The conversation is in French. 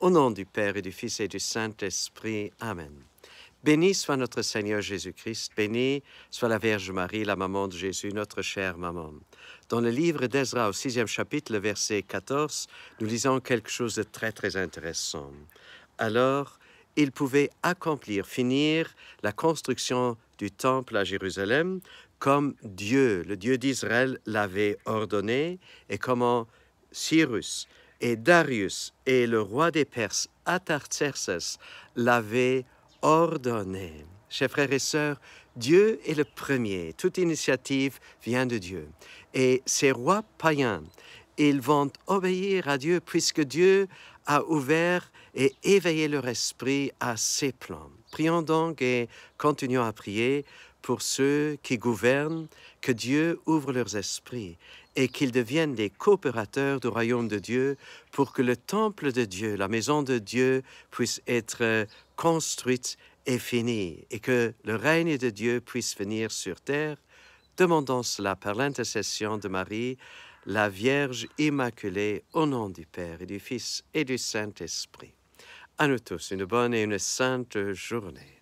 Au nom du Père et du Fils et du Saint-Esprit. Amen. Béni soit notre Seigneur Jésus-Christ, béni soit la Vierge Marie, la maman de Jésus, notre chère maman. Dans le livre d'Ezra au sixième chapitre, le verset 14, nous lisons quelque chose de très très intéressant. Alors, il pouvait accomplir, finir la construction du temple à Jérusalem comme Dieu, le Dieu d'Israël, l'avait ordonné et comment Cyrus, et Darius et le roi des Perses, Atarxerxes, l'avaient ordonné. Chers frères et sœurs, Dieu est le premier. Toute initiative vient de Dieu. Et ces rois païens, ils vont obéir à Dieu puisque Dieu a ouvert et éveillé leur esprit à ses plans. Prions donc et continuons à prier pour ceux qui gouvernent que Dieu ouvre leurs esprits et qu'ils deviennent des coopérateurs du royaume de Dieu pour que le temple de Dieu, la maison de Dieu, puisse être construite et finie et que le règne de Dieu puisse venir sur terre. demandant cela par l'intercession de Marie, la Vierge Immaculée, au nom du Père et du Fils et du Saint-Esprit. À nous tous une bonne et une sainte journée.